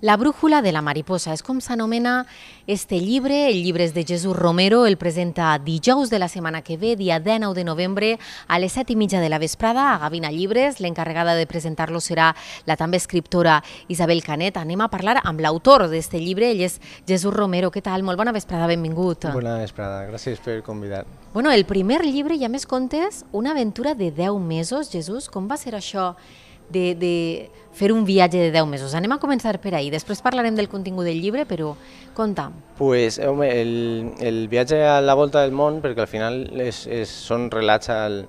La brújula de la mariposa és com s'anomena este llibre. El llibre és de Jesús Romero, el presenta dijous de la setmana que ve, dia 19 de novembre, a les 7 i mitja de la vesprada, a Gavina Llibres. L'encarregada de presentar-lo serà la també escriptora Isabel Canet. Anem a parlar amb l'autor d'este llibre, ell és Jesús Romero. Què tal? Molt bona vesprada, benvingut. Bona vesprada, gràcies per convidar. Bueno, el primer llibre, ja més contes, una aventura de 10 mesos. Jesús, com va ser això? de, de fer un viatge de 10 mesos. Anem a començar per ahir, després parlarem del contingut del llibre, però conta. Pues, home, el, el viatge a la volta del món, perquè al final és, és, són relats al,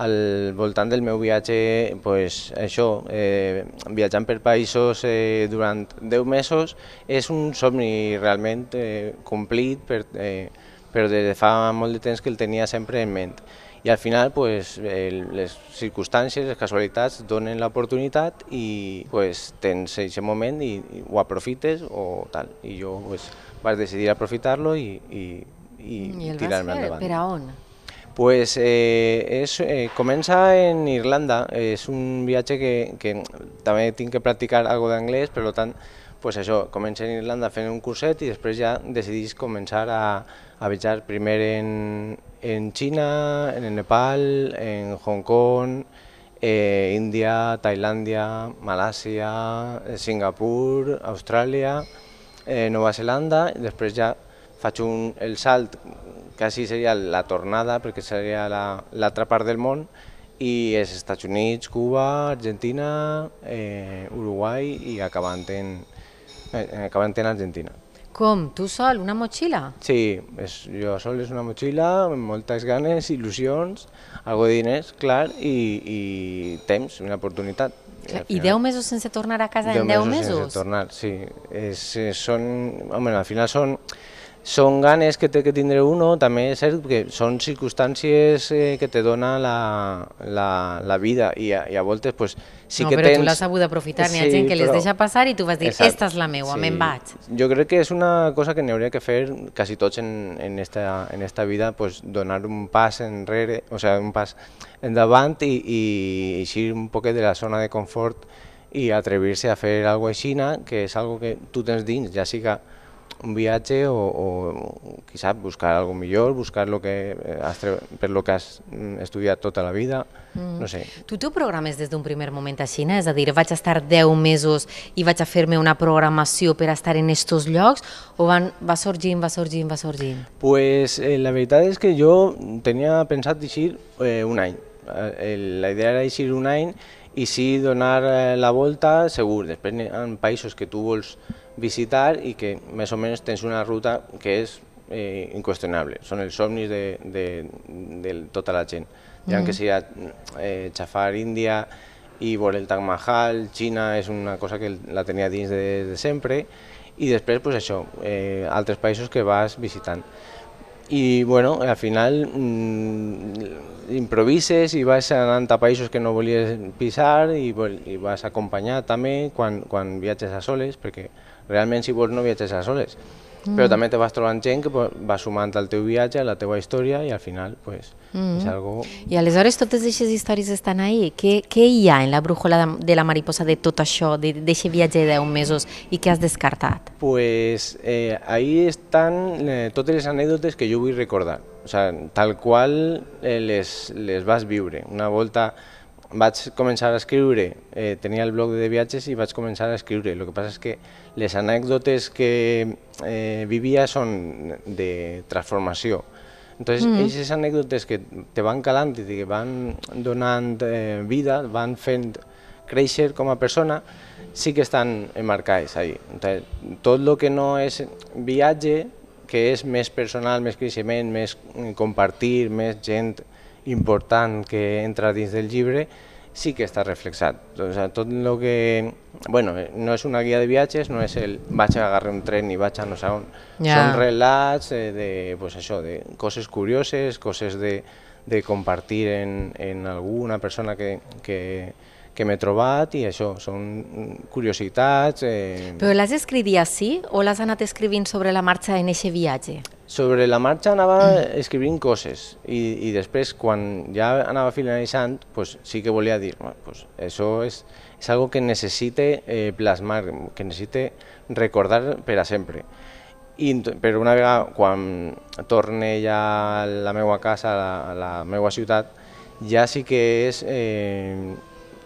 al voltant del meu viatge, pues, això, eh, viatjant per països eh, durant 10 mesos, és un somni realment eh, complit, per, eh, però des de fa molt de temps que el tenia sempre en ment i al final pues, les circumstàncies, les casualitats donen l'oportunitat i pues, tens aquest moment i, i ho aprofites o tal. I jo pues, vaig decidir aprofitar-lo i, i, i, I tirar-me endavant. Per a on? Pues eh, es, eh, comienza en Irlanda, es un viaje que, que también tiene que practicar algo de inglés, pero lo tanto pues això, comencen a Irlanda fent un curset i després ja decidís començar a, a viatjar primer en, en Xina, en Nepal, en Hong Kong, eh, Índia, Tailàndia, Malàcia, eh, Singapur, Austràlia, eh, Nova Zelanda, i després ja faig un, el salt, quasi seria la tornada, perquè seria l'altra la, part del món, i és Estats Units, Cuba, Argentina, eh, Uruguai i acabant en, Eh, eh acabante en Argentina. Com? Tu sol? Una motxilla? Sí, és, jo sol és una motxilla, amb moltes ganes, il·lusions, algo de diners, clar, i, i temps, una oportunitat. Clar, I, 10 mesos sense tornar a casa 10 en 10 mesos? mesos? sense tornar, sí. És, és, eh, són, home, al final són són ganes que té que tindre un, també és cert que són circumstàncies eh, que te dona la, la, la vida i a, i a voltes pues, sí no, que tens... No, però tu l'has sabut aprofitar, n'hi ha sí, gent que però... les deixa passar i tu vas dir, aquesta és la meva, sí. me'n vaig. Jo crec que és una cosa que n'hauria que fer quasi tots en, en, esta, en esta vida, pues, donar un pas enrere, o sigui, sea, un pas endavant i, i eixir un poquet de la zona de confort i atrevir-se a fer alguna cosa així, que és algo que tu tens dins, ja siga... que un viatge o, o quizás buscar algo millor, buscar lo que eh, has per lo que has mm, estudiat tota la vida, mm. no sé. Tu t'ho programes des d'un primer moment a Xina? és a dir, vaig estar 10 mesos i vaig a fer-me una programació per a estar en estos llocs, o van, va sorgint, va sorgint, va sorgint? Pues eh, la veritat és que jo tenia pensat d'eixir eh, un any. Eh, la idea era eixir un any i sí donar eh, la volta, segur, després en països que tu vols visitar i que más o menys tens una ruta que és eh, inqüestionable. Són els somnis de, de, de tota la gent. Mm. Hi que ser eh, xafar Índia i veure el Taj Mahal, Xina és una cosa que la tenia dins de, de sempre, i després pues, això, eh, altres països que vas visitant. I bueno, al final mmm, improvises i vas anant a països que no volies pisar i, i vas acompanyar també quan, quan viatges a soles, perquè Realment, si vols, no viatges a soles. Mm. Però també te vas trobant gent que va sumant al teu viatge, la teva història, i al final, pues, mm. és algo... I aleshores totes aquestes històries estan ahí. Què, què hi ha en la brújula de, la mariposa de tot això, d'aquest viatge de 10 mesos, i què has descartat? Pues eh, ahí estan eh, totes les anècdotes que jo vull recordar. O sea, tal qual eh, les, les vas viure. Una volta vaig començar a escriure, eh, tenia el blog de viatges i vaig començar a escriure. El que passa és que les anècdotes que eh, vivia són de transformació. Entonces, mm. aquestes anècdotes que te van calant i que van donant eh, vida, van fent créixer com a persona, sí que estan emmarcades ahí. Entonces, tot el que no és viatge, que és més personal, més creixement, més mm, compartir, més gent important que entra dins del llibre sí que està reflexat. O sigui, tot el que... bueno, no és una guia de viatges, no és el vaig a agarrar un tren i vaig a no sé on. Yeah. Són relats eh, de, pues això, de coses curioses, coses de, de compartir en, en alguna persona que, que, que m'he trobat i això, són curiositats... Eh... Però les escrivia així o les has anat escrivint sobre la marxa en aquest viatge? sobre la marxa anava mm. escrivint coses i, i després quan ja anava finalitzant pues, sí que volia dir, bueno, pues, això és, és algo que necessite eh, plasmar, que necessite recordar per a sempre. I, però una vegada, quan torne ja a la meva casa, a la, a la meva ciutat, ja sí que és eh,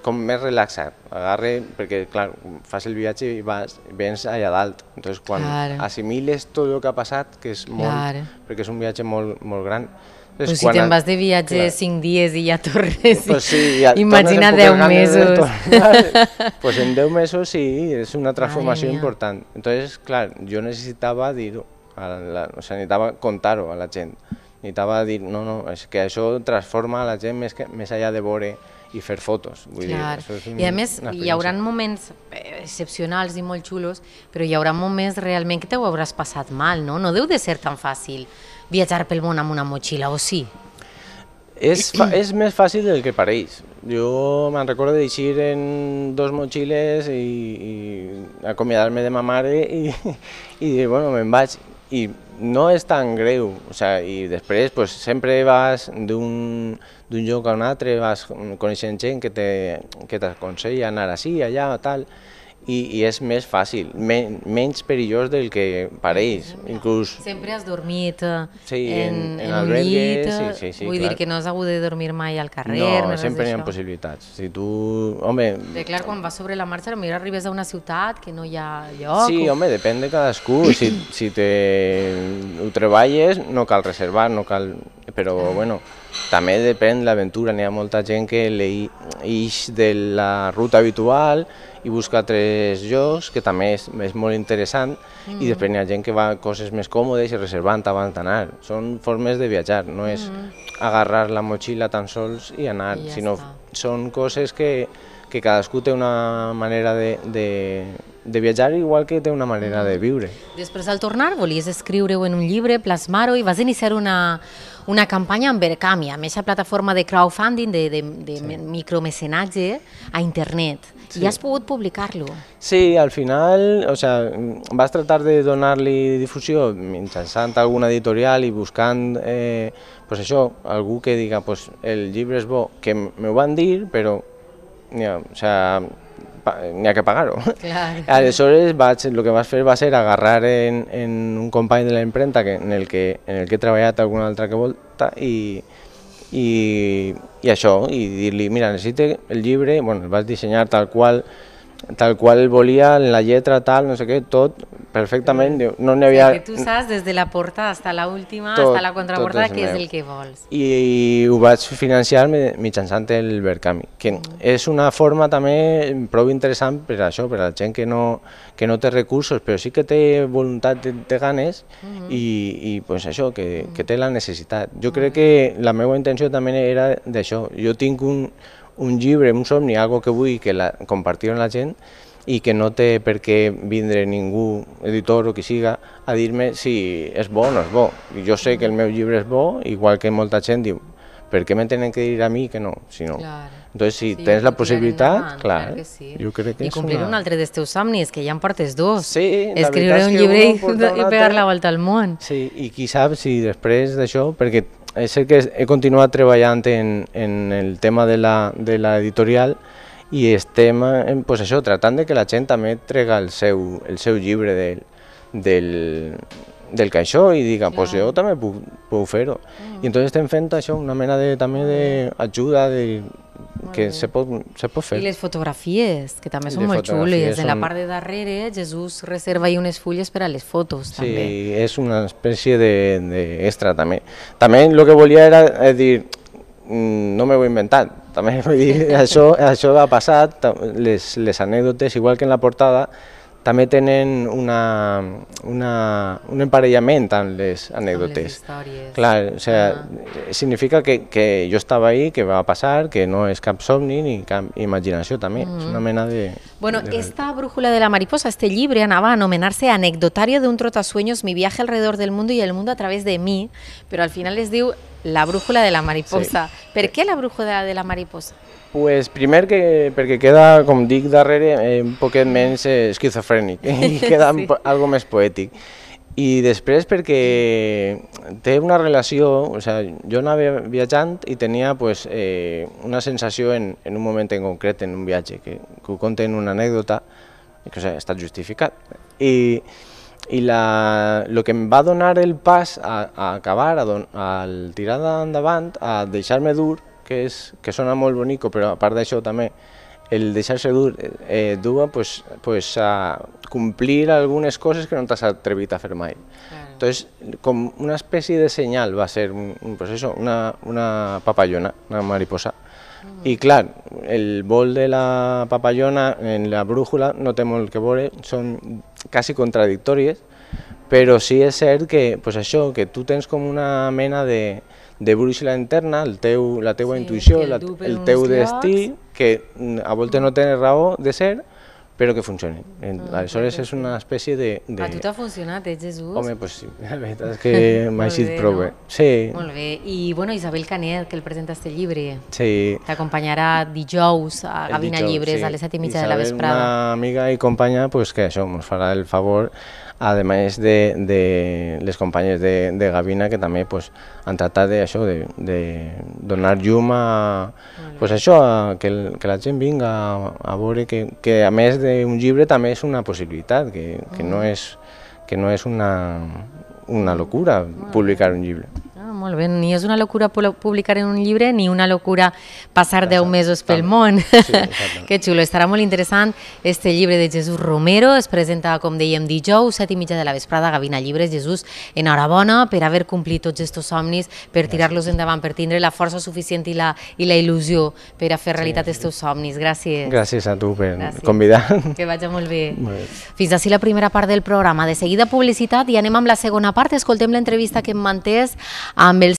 com més relaxat, agarre, perquè clar, fas el viatge i vas, vens allà dalt, entonces quan claro. assimiles tot el que ha passat, que és molt, claro. perquè és un viatge molt, molt gran, és pues si te'n vas de viatge clar. 5 dies i ja tornes, pues sí, ja imagina 10 mesos. pues en 10 mesos sí, és una transformació Ai, important. Entonces, clar, jo necessitava dir-ho, o sea, necessitava contar-ho a la gent. Necessitava dir, no, no, és que això transforma la gent més, que, més allà de veure i fer fotos. Vull Clar. dir, és un, I a més, hi haurà moments eh, excepcionals i molt xulos, però hi haurà moments realment que t'ho hauràs passat mal, no? No deu de ser tan fàcil viatjar pel món amb una motxilla, o sí? És, és més fàcil del que pareix. Jo me'n recordo d'eixir en dos motxilles i, i acomiadar-me de ma mare i, i dir, bueno, me'n vaig. I no és tan greu, o sigui, i després pues, sempre vas d'un lloc a un altre, vas coneixent gent que t'aconsella anar així, allà, tal, i, i és més fàcil, men, menys perillós del que pareix. Inclús... Sempre has dormit eh, sí, en, en, en un llit, sí, eh, sí, sí, vull clar. dir que no has hagut de dormir mai al carrer. No, no sempre hi ha possibilitats. Si tu... Home... De clar, quan vas sobre la marxa, potser arribes a una ciutat que no hi ha lloc. Sí, o... home, depèn de cadascú. Si, si te... ho treballes, no cal reservar, no cal però ah. bueno, també depèn l'aventura, n'hi ha molta gent que li de la ruta habitual i busca tres llocs, que també és, és molt interessant, mm. i després hi ha gent que va a coses més còmodes i reservant abans d'anar. Són formes de viatjar, no és mm. agarrar la motxilla tan sols i anar, I ja sinó està. són coses que que cadascú té una manera de, de, de viatjar igual que té una manera de viure. Després al tornar volies escriure-ho en un llibre, plasmar-ho i vas iniciar una, una campanya amb Verkami, amb aquesta plataforma de crowdfunding, de, de, de sí. micromecenatge a internet. Sí. I has pogut publicar-lo. Sí, al final, o sea, vas tratar de donar-li difusió mitjançant alguna editorial i buscant eh, pues això, algú que diga pues, el llibre és bo, que m'ho van dir, però ja, o sea, n'hi ha que pagar-ho. Aleshores, vaig, el que vaig fer va ser agarrar en, en un company de la impremta que, en, el que, en el que he treballat alguna altra que volta i, i, i això, i dir-li, mira, necessite el llibre, bueno, el vaig dissenyar tal qual, tal qual volia, en la lletra, tal, no sé què, tot, perfectament, mm. diu, no n'hi havia... Sí, que tu saps des de la porta fins a l'última, fins a la contraportada, que és el que vols. I, I ho vaig financiar mitjançant el Verkami, que mm. és una forma també prou interessant per això, per a la gent que no, que no té recursos, però sí que té voluntat té, té ganes mm -hmm. i, i pues això, que, mm. que té la necessitat. Jo mm -hmm. crec que la meva intenció també era d'això. Jo tinc un, un llibre, un somni, algo que vull que la, compartir amb la gent, i que no té per què vindre ningú editor o qui siga a dir-me si és bo o no és bo. Jo sé que el meu llibre és bo, igual que molta gent diu per què me tenen que dir a mi que no? Si no. Clar. Entonces, si sí, tens la possibilitat, endavant, clar, clar sí. jo crec que I complir una... un altre dels teus somnis, que ja en portes dos. Sí, Escriure un llibre i, i pegar la volta al món. Sí, i qui sap si després d'això, perquè és el que he continuat treballant en, en el tema de l'editorial, de i estem eh, pues això, tratant de que la gent també trega el seu, el seu llibre del, del, del caixó i diga, pues jo també puc, puc fer-ho. Mm. I entonces estem fent això, una mena de, també d'ajuda, de, que se pot, se pot fer. I les fotografies, que també són les molt xules. Són... En la part de darrere, Jesús reserva ahí unes fulles per a les fotos, també. Sí, és una espècie d'extra, de, de extra, també. També el que volia era eh, dir, mm, no m'ho he inventat, también, eso eso això, això ha les, les igual que en la portada, también tienen una, una, un emparellament amb les anècdotes. historias. Claro, o sea, significa que, yo estaba ahí, que va a pasar, que no es cap somni ni imaginación, también, mm. de... Bueno, esta brújula de la mariposa, este libro, anava a nombrarse Anecdotario de un sueños, mi viaje alrededor del mundo y el mundo a través de mí, pero al final les digo... la brújula de la mariposa. Sí. Per què la brújula de la mariposa? Pues primer que, perquè queda, com dic darrere, eh, un poquet menys eh, esquizofrènic i queda sí. algo més poètic. I després perquè té una relació, o sea, jo anava viatjant i tenia pues, eh, una sensació en, en un moment en concret, en un viatge, que, que ho conté en una anècdota, que o sea, està justificat. I, y la, lo que me em va a donar el pas a, acabar, a al tirar endavant, a dejarme dur, que, es que bonito, pero bonito pero eso también, eso también el dejarse dur eh, eh pues, pues, a cumplir algunas cosas que no has atrevido a hacer mai. Entonces, con una especie de señal va a ser un, pues eso, una, una papallona, una mariposa. Y mm. claro, el vol de la papayona en la brújula no temo el que bore, son quasi contradictòries, però sí és cert que pues això, que tu tens com una mena de, de brúixola interna, el teu, la teua sí, intuïció, el, la, el teu destí, llocs. que mm, a voltes no té raó de ser, però que funcionin. Mm, ah, Aleshores és una espècie de, de... A tu t'ha funcionat, eh, Jesús? Home, doncs pues sí, la veritat és que m'ha eixit prou bé. No? Sí. Molt bé. I, bueno, Isabel Canet, que el presenta este llibre. Sí. T'acompanyarà dijous a Gavina Llibres, sí. a les set i mitja Isabel, de la vesprada. Isabel, una amiga i companya, pues, que això, ens farà el favor además de, de les companyes de, de Gavina que també pues, han tratat de, això, de, de donar llum a, pues això, a que, el, que la gent vinga a, a veure que, que a més d'un llibre també és una possibilitat, que, que, no, mm. és, que no és una, una locura publicar un llibre. Molt bé, ni és una locura publicar en un llibre ni una locura passar deu 10 mesos pel Exacte. món. Sí, que xulo, estarà molt interessant este llibre de Jesús Romero, es presenta, com dèiem, dijous, set i mitja de la vesprada, Gavina Llibres. Jesús, enhorabona per haver complit tots aquests somnis, per tirar-los endavant, per tindre la força suficient i la, i la il·lusió per a fer realitat aquests sí, sí. teus somnis. Gràcies. Gràcies a tu per Gràcies. convidar. Que vagi molt bé. Molt bé. Fins així la primera part del programa. De seguida publicitat i anem amb la segona part. Escoltem l'entrevista que hem mantès amb Campbell